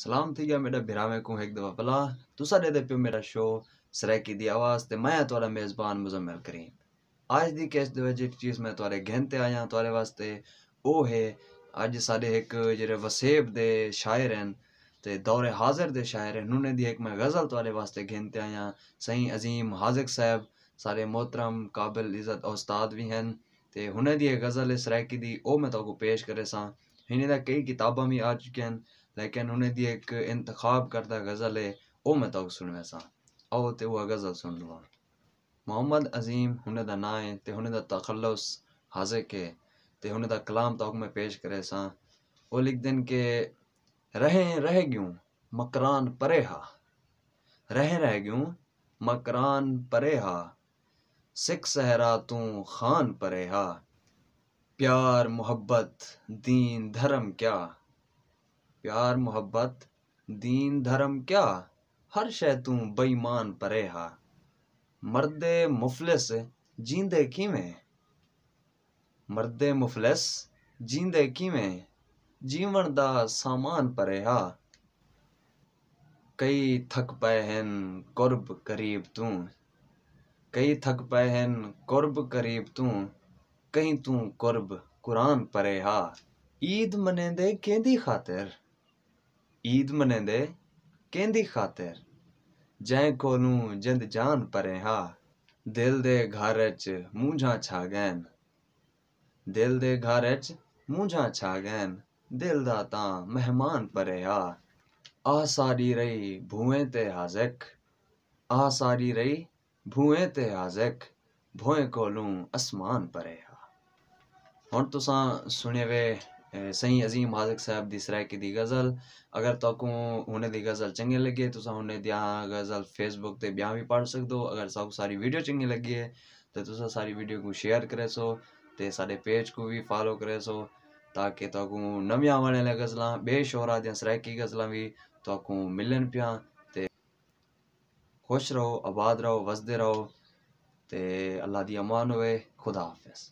सलाम थी गया मेरा भिरावे को एक दफा भला तुसा दे पियो मेरा शो सरैकी दी आवाज़ ते मैं तुरा मेज़बान मुजम्मल करीम अज की कैश जी चीज़ मैं तुरे गहनते आया तुरे वास्ते ओ है अज साढ़े एक जो वसेब दे शायर हैं तो दौरे हाजिर दे शायर हैं उन्होंने दी एक मैं गज़ल तुरे वास्ते गहनते आया सही अजीम हाजिक साहब सारे मोहतरम काबिल इज़्ज़त उस्ताद भी हैं तो उन्हें दी गज़ल है दी ओ मैं तो पेश करे सा इन्हें कई किताबा भी आ चुकी हैं लेकिन उन्हें दी एक इंतखब करता गज़ल है ओह मैं तो सुनवा सा आओ तो वह गज़ल सुन लो मोहम्मद अजीम उन्हें का ना है तो उन्हें तखलस हाजिक है तो उन्हें का कलाम तो मैं पेश करे सां वो लिख दिन के रहे रह गयूं मकरान परे हा रह रह गयूं मकरान परे हा सिख सहरा तू खान परे हा प्यार मोहब्बत दीन धर्म क्या प्यार मोहब्बत दीन धर्म क्या हर शह तू बेईमान परे हा मर्दे मुफलिस जींदे कीवें मर्दे मुफलिस जींदे कीवें जीवन दा सामान परे हा कई थक पए हैं कुर्ब करीब तू कई थक पए हैं कुर्ब करीब तू कहीं तू कुर्ब कुरान परे हा ईद मनेंदे केंदी खातिर ईद मनेंदे केंदी खातिर जै कोनू जिंद ਜਾਨ ਪਰੇ ਹਾ ਦਿਲ ਦੇ ਘਰ ਚ मूंझां ਛਾ ਗੈਨ ਦਿਲ ਦੇ ਘਰ ਚ ਮੂੰਝਾਂ ਛਾ ਗੈਨ ਦਿਲ ਦਾ ਤਾਂ ਮਹਿਮਾਨ ਪਰਿਆ ਆ ਸਾਰੀ ਰਹੀ ਭੂਏ ਤੇ ਹਾਜ਼ਕ ਆ ਸਾਰੀ ਰਹੀ ਭੂਏ ਤੇ ਹਾਜ਼ਕ ਭੋਏ ਕੋਲੋਂ ਅਸਮਾਨ ਪਰੇ ਪਰਿਆ ਹੁਣ ਤੁਸਾਂ ਸੁਣਿਆ सही अजीम हाजक साहब दी सराकी दी गज़ल अगर तक हुन दी गज़ल चंगी लॻे तो तुसां हुन दियां गज़ल फेसबुक ते ॿिया बि पढ़ी सघंदो अगर सब सारी वीडियो चंगी लगी है त तो तुसां सारी वीडियो को शेयर करे सो ते साढे पेज को भी फॉलो करे सो ताकि तक नवियां आने आहिनि गज़लां ॿिए शोरा जा सराइकी गज़लां बि तव्हांखूं मिलनि पिया रहो आबाद रहो वसदे रहो ते अल्लाह दी अमान होए ख़ुदा हाफ़िज़